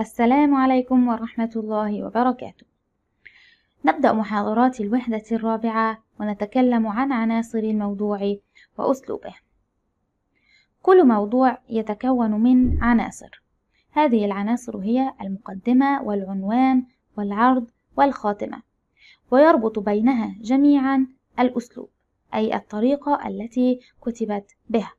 السلام عليكم ورحمة الله وبركاته نبدأ محاضرات الوحدة الرابعة ونتكلم عن عناصر الموضوع وأسلوبه كل موضوع يتكون من عناصر هذه العناصر هي المقدمة والعنوان والعرض والخاتمة ويربط بينها جميعا الأسلوب أي الطريقة التي كتبت بها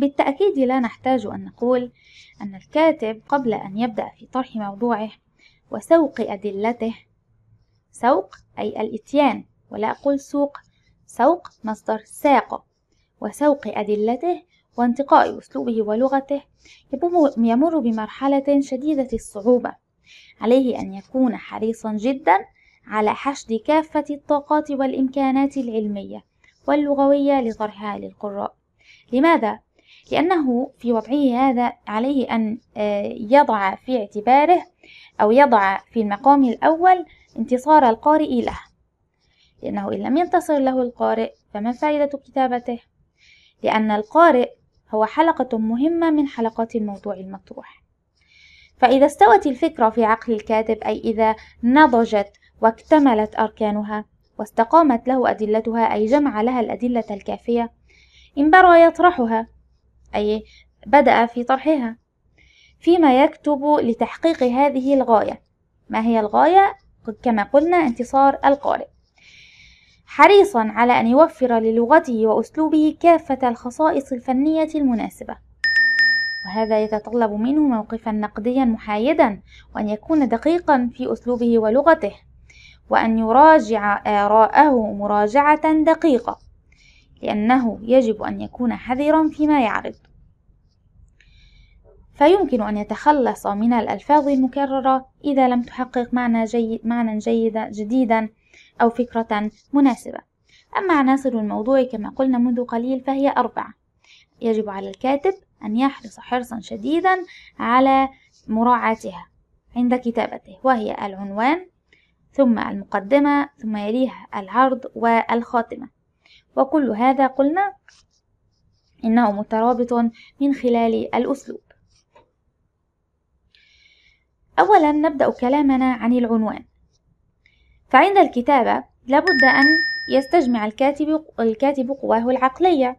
بالتأكيد لا نحتاج أن نقول أن الكاتب قبل أن يبدأ في طرح موضوعه وسوق أدلته سوق أي الإتيان ولا أقول سوق سوق مصدر ساقه وسوق أدلته وانتقاء أسلوبه ولغته يمر بمرحلة شديدة الصعوبة عليه أن يكون حريصا جدا على حشد كافة الطاقات والإمكانات العلمية واللغوية لطرحها للقراء لماذا؟ لأنه في وضعه هذا عليه أن آه، يضع في اعتباره أو يضع في المقام الأول انتصار القارئ له لأنه إن لم ينتصر له القارئ فما فائدة كتابته لأن القارئ هو حلقة مهمة من حلقات الموضوع المطروح فإذا استوت الفكرة في عقل الكاتب أي إذا نضجت واكتملت أركانها واستقامت له أدلتها أي جمع لها الأدلة الكافية انبرى يطرحها أي بدأ في طرحها فيما يكتب لتحقيق هذه الغاية ما هي الغاية؟ كما قلنا انتصار القارئ حريصا على أن يوفر للغته وأسلوبه كافة الخصائص الفنية المناسبة وهذا يتطلب منه موقفا نقديا محايدا وأن يكون دقيقا في أسلوبه ولغته وأن يراجع آراءه مراجعة دقيقة لأنه يجب أن يكون حذرا فيما يعرض فيمكن أن يتخلص من الألفاظ المكررة إذا لم تحقق معنى جيد معنى جيدا جديدا أو فكرة مناسبة أما عناصر الموضوع كما قلنا منذ قليل فهي أربعة يجب على الكاتب أن يحرص حرصا شديدا على مراعاتها عند كتابته وهي العنوان ثم المقدمة ثم يليها العرض والخاتمة وكل هذا قلنا إنه مترابط من خلال الأسلوب أولا نبدأ كلامنا عن العنوان فعند الكتابة لابد أن يستجمع الكاتب, الكاتب قواه العقلية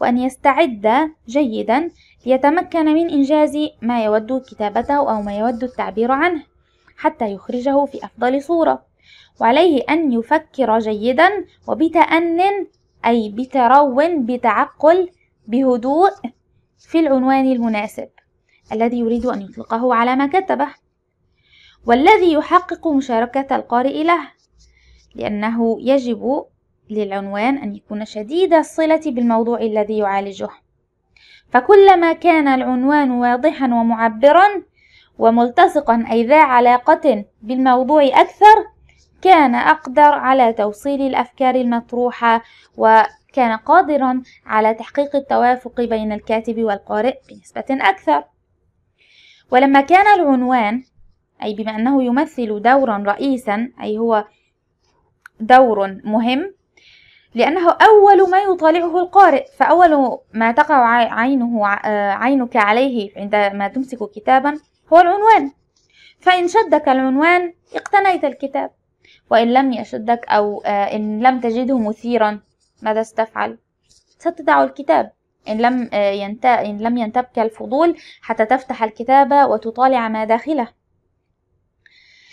وأن يستعد جيدا ليتمكن من إنجاز ما يود كتابته أو ما يود التعبير عنه حتى يخرجه في أفضل صورة وعليه أن يفكر جيدا وبتأن أي بترون بتعقل بهدوء في العنوان المناسب الذي يريد أن يطلقه على ما كتبه والذي يحقق مشاركة القارئ له لأنه يجب للعنوان أن يكون شديد الصلة بالموضوع الذي يعالجه فكلما كان العنوان واضحا ومعبرا وملتصقا أي ذا علاقة بالموضوع أكثر كان أقدر على توصيل الأفكار المطروحة وكان قادرا على تحقيق التوافق بين الكاتب والقارئ بنسبة أكثر ولما كان العنوان أي بما أنه يمثل دورا رئيسا أي هو دور مهم لأنه أول ما يطالعه القارئ فأول ما تقع عينه عينك عليه عندما تمسك كتابا هو العنوان فإن شدك العنوان اقتنيت الكتاب وإن لم يشدك أو آه، إن لم تجده مثيرا ماذا ستفعل؟ ستدع الكتاب إن لم, آه، ينت... إن لم ينتبك الفضول حتى تفتح الكتابة وتطالع ما داخله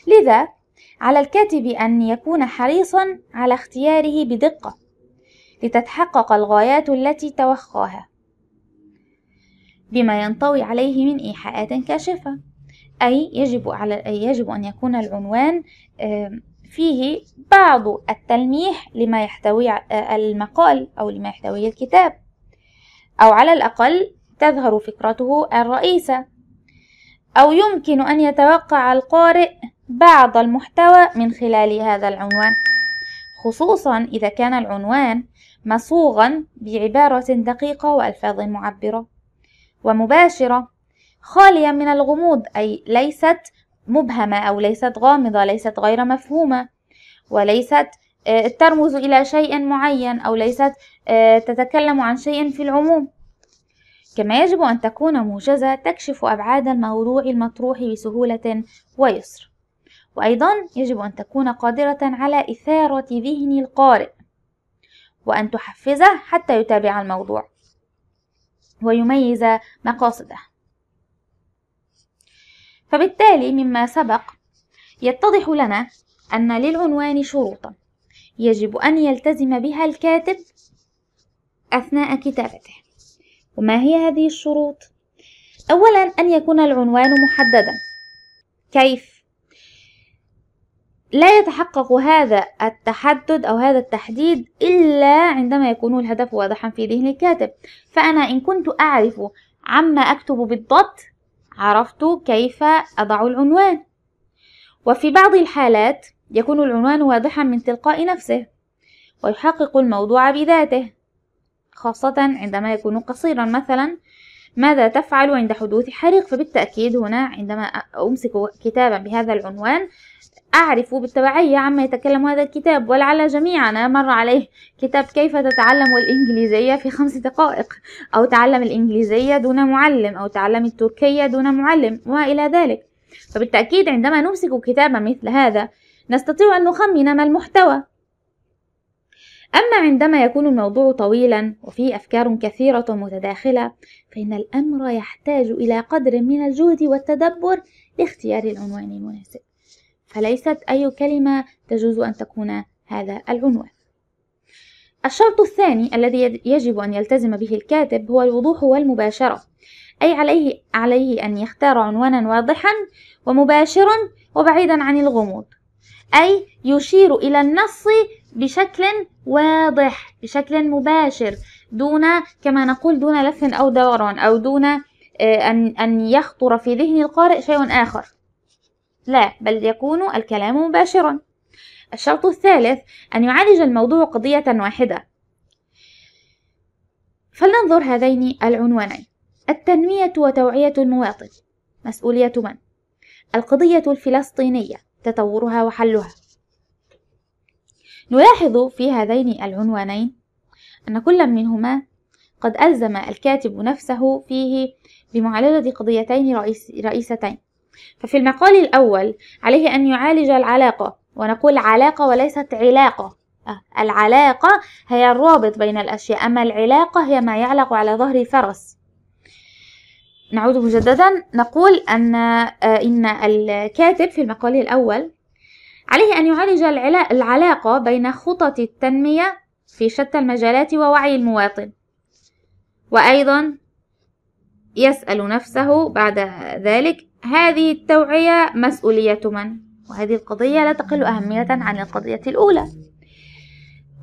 لذا على الكاتب أن يكون حريصا على اختياره بدقة لتتحقق الغايات التي توخاها بما ينطوي عليه من إيحاءات كاشفة أي يجب, على يجب أن يكون العنوان فيه بعض التلميح لما يحتوي المقال أو لما يحتويه الكتاب أو على الأقل تظهر فكرته الرئيسة أو يمكن أن يتوقع القارئ بعض المحتوى من خلال هذا العنوان خصوصا إذا كان العنوان مصوغا بعبارة دقيقة وألفاظ معبرة ومباشرة خالية من الغموض أي ليست مبهمة أو ليست غامضة ليست غير مفهومة وليست آه، ترمز إلى شيء معين أو ليست آه، تتكلم عن شيء في العموم كما يجب أن تكون موجزة تكشف أبعاد الموضوع المطروح بسهولة ويسر وأيضا يجب أن تكون قادرة على إثارة ذهن القارئ وأن تحفزه حتى يتابع الموضوع ويميز مقاصده فبالتالي مما سبق يتضح لنا أن للعنوان شروطا يجب أن يلتزم بها الكاتب أثناء كتابته وما هي هذه الشروط؟ أولا أن يكون العنوان محددا كيف؟ لا يتحقق هذا التحدد أو هذا التحديد إلا عندما يكون الهدف واضحا في ذهن الكاتب فأنا إن كنت أعرف عما أكتب بالضبط عرفت كيف أضع العنوان وفي بعض الحالات يكون العنوان واضحا من تلقاء نفسه ويحقق الموضوع بذاته خاصة عندما يكون قصيرا مثلا ماذا تفعل عند حدوث حريق فبالتأكيد هنا عندما أمسك كتابا بهذا العنوان أعرف بالتبعية عما يتكلم هذا الكتاب ولعل جميعنا مر عليه كتاب كيف تتعلم الإنجليزية في خمس دقائق أو تعلم الإنجليزية دون معلم أو تعلم التركية دون معلم وإلى ذلك فبالتأكيد عندما نمسك كتابا مثل هذا نستطيع أن نخمن ما المحتوى أما عندما يكون الموضوع طويلا وفيه أفكار كثيرة متداخلة فإن الأمر يحتاج إلى قدر من الجهد والتدبر لاختيار العنوان المناسب فليست أي كلمة تجوز أن تكون هذا العنوان الشرط الثاني الذي يجب أن يلتزم به الكاتب هو الوضوح والمباشرة أي عليه, عليه أن يختار عنوانا واضحا ومباشرا وبعيدا عن الغموض أي يشير إلى النص بشكل واضح بشكل مباشر دون كما نقول دون لف أو دوران أو دون آه، أن, أن يخطر في ذهن القارئ شيء آخر لا بل يكون الكلام مباشرا الشرط الثالث أن يعالج الموضوع قضية واحدة فلننظر هذين العنوانين التنمية وتوعية المواطن مسؤولية من؟ القضية الفلسطينية تطورها وحلها نلاحظ في هذين العنوانين أن كل منهما قد ألزم الكاتب نفسه فيه بمعالجة قضيتين رئيس رئيستين ففي المقال الأول عليه أن يعالج العلاقة ونقول علاقة وليست علاقة آه، العلاقة هي الرابط بين الأشياء أما العلاقة هي ما يعلق على ظهر فرس نعود مجددا نقول أن آه، إن الكاتب في المقال الأول عليه أن يعالج العلاقة بين خطط التنمية في شتى المجالات ووعي المواطن وأيضا يسأل نفسه بعد ذلك هذه التوعية مسؤولية من؟ وهذه القضية لا تقل أهمية عن القضية الأولى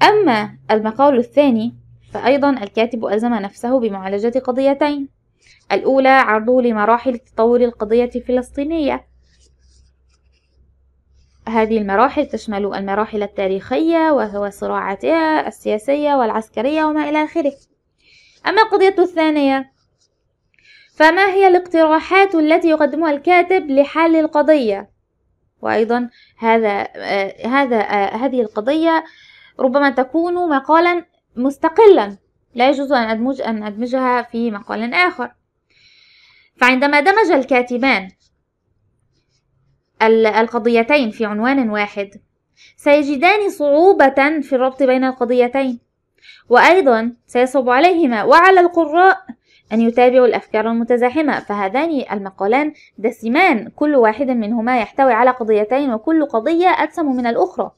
أما المقال الثاني فأيضا الكاتب ألزم نفسه بمعالجة قضيتين الأولى عرضه لمراحل تطور القضية الفلسطينية هذه المراحل تشمل المراحل التاريخية وهو صراعاتها السياسية والعسكرية وما إلى آخره أما القضية الثانية فما هي الاقتراحات التي يقدمها الكاتب لحل القضية وأيضا هذا آه هذا آه هذه القضية ربما تكون مقالا مستقلا لا يجوز أن أدمج أن أدمجها في مقال آخر فعندما دمج الكاتبان القضيتين في عنوان واحد سيجدان صعوبة في الربط بين القضيتين وأيضا سيصعب عليهما وعلى القراء أن يتابعوا الأفكار المتزاحمة فهذان المقالان دسمان كل واحد منهما يحتوي على قضيتين وكل قضية أدسم من الأخرى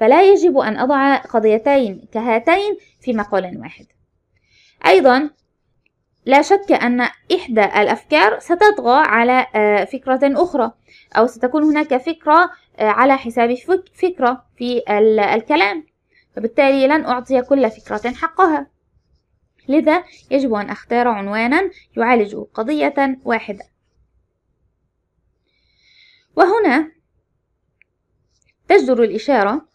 فلا يجب أن أضع قضيتين كهاتين في مقال واحد أيضا لا شك أن إحدى الأفكار ستطغى على آه، فكرة أخرى أو ستكون هناك فكرة آه، على حساب فكرة في الكلام وبالتالي لن أعطي كل فكرة حقها لذا يجب أن أختار عنوانا يعالج قضية واحدة وهنا تجدر الإشارة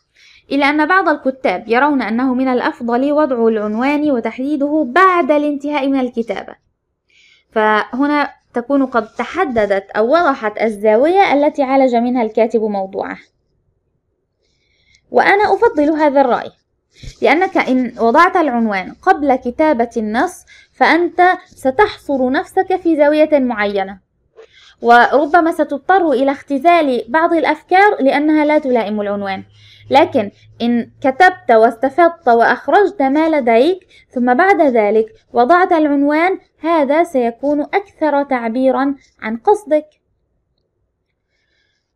إلى أن بعض الكتاب يرون أنه من الأفضل وضع العنوان وتحديده بعد الانتهاء من الكتابة فهنا تكون قد تحددت أو وضحت الزاوية التي عالج منها الكاتب موضوعه وأنا أفضل هذا الرأي لأنك إن وضعت العنوان قبل كتابة النص فأنت ستحصر نفسك في زاوية معينة وربما ستضطر إلى اختزال بعض الأفكار لأنها لا تلائم العنوان لكن إن كتبت واستفدت وأخرجت ما لديك ثم بعد ذلك وضعت العنوان هذا سيكون أكثر تعبيرا عن قصدك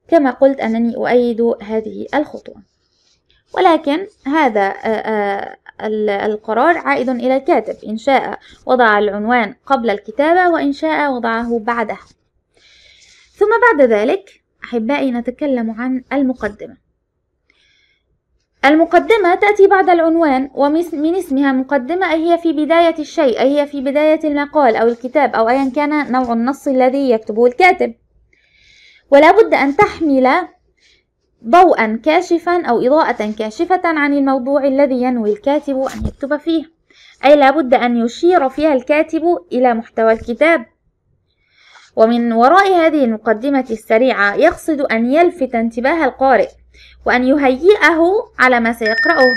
كما قلت أنني أؤيد هذه الخطوة ولكن هذا آه، آه، القرار عائد إلى الكاتب إن شاء وضع العنوان قبل الكتابة وإن شاء وضعه بعدها ثم بعد ذلك أحبائي نتكلم عن المقدمة المقدمة تأتي بعد العنوان ومن اسمها مقدمة أي هي في بداية الشيء أي هي في بداية المقال أو الكتاب أو أيا كان نوع النص الذي يكتبه الكاتب ولا بد أن تحمل ضوءا كاشفا أو إضاءة كاشفة عن الموضوع الذي ينوي الكاتب أن يكتب فيه أي لابد أن يشير فيها الكاتب إلى محتوى الكتاب ومن وراء هذه المقدمة السريعة يقصد أن يلفت انتباه القارئ وأن يهيئه على ما سيقرأه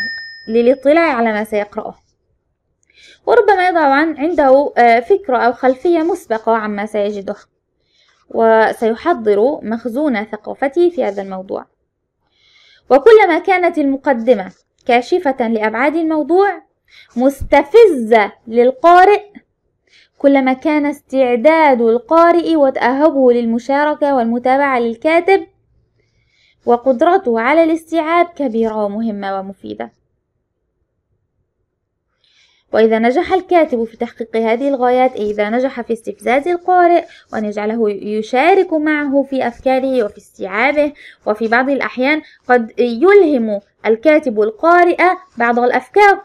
للاطلاع على ما سيقرأه وربما يضع عنده آه، فكرة أو خلفية مسبقة عما سيجده وسيحضر مخزون ثقافته في هذا الموضوع وكلما كانت المقدمة كاشفة لأبعاد الموضوع مستفزة للقارئ كلما كان استعداد القارئ وتأهبه للمشاركة والمتابعة للكاتب وقدرته على الاستيعاب كبيرة ومهمة ومفيدة وإذا نجح الكاتب في تحقيق هذه الغايات إذا نجح في استفزاز القارئ وأن يجعله يشارك معه في أفكاره وفي استيعابه وفي بعض الأحيان قد يلهم الكاتب القارئ بعض الأفكار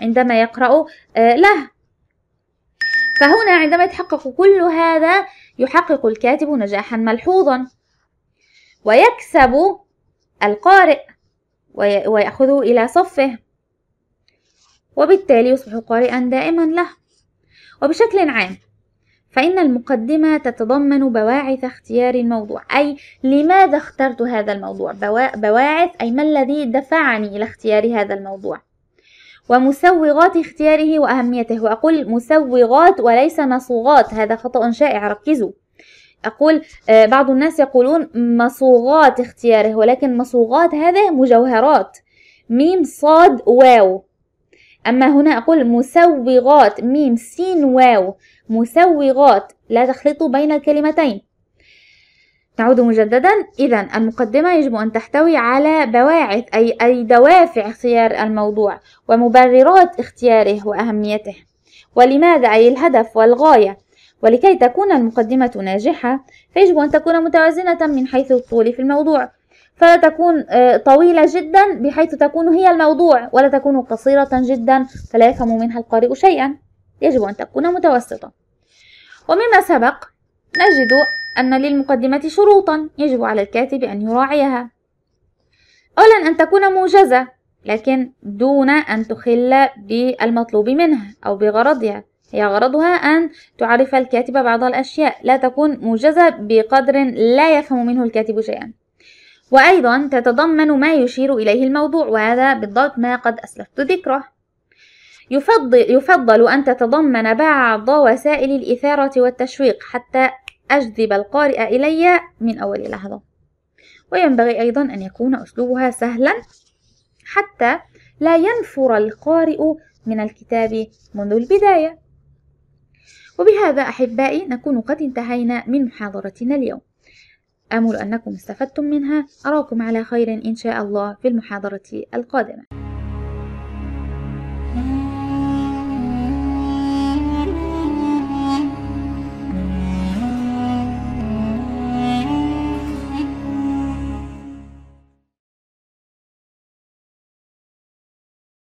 عندما يقرأ آه، له فهنا عندما يتحقق كل هذا يحقق الكاتب نجاحا ملحوظا ويكسب القارئ ويأخذه إلى صفه وبالتالي يصبح قارئا دائما له وبشكل عام فإن المقدمة تتضمن بواعث اختيار الموضوع أي لماذا اخترت هذا الموضوع بواعث أي ما الذي دفعني إلى اختيار هذا الموضوع ومسوغات اختياره وأهميته وأقول مسوغات وليس مصوغات هذا خطأ شائع ركزوا أقول آه، بعض الناس يقولون مصوغات اختياره ولكن مصوغات هذا مجوهرات ميم صاد واو أما هنا أقول مسوغات ميم سين واو مسوغات لا تخلطوا بين الكلمتين نعود مجددا إذا المقدمة يجب أن تحتوي على بواعث أي, أي دوافع اختيار الموضوع ومبررات اختياره وأهميته ولماذا أي الهدف والغاية ولكي تكون المقدمة ناجحة فيجب أن تكون متوازنة من حيث الطول في الموضوع فلا تكون آه، طويلة جدا بحيث تكون هي الموضوع ولا تكون قصيرة جدا فلا يفهم منها القارئ شيئا يجب أن تكون متوسطة ومما سبق نجد أن للمقدمة شروطا يجب على الكاتب أن يراعيها أولا أن تكون موجزة لكن دون أن تخل بالمطلوب منها أو بغرضها هي غرضها أن تعرف الكاتب بعض الأشياء لا تكون موجزة بقدر لا يفهم منه الكاتب شيئا وأيضا تتضمن ما يشير إليه الموضوع وهذا بالضبط ما قد أسلفت ذكره يفضل, يفضل أن تتضمن بعض وسائل الإثارة والتشويق حتى أجذب القارئ إلي من أول لحظة وينبغي أيضا أن يكون أسلوبها سهلا حتى لا ينفر القارئ من الكتاب منذ البداية وبهذا أحبائي نكون قد انتهينا من محاضرتنا اليوم آمل أنكم استفدتم منها أراكم على خير إن شاء الله في المحاضرة القادمة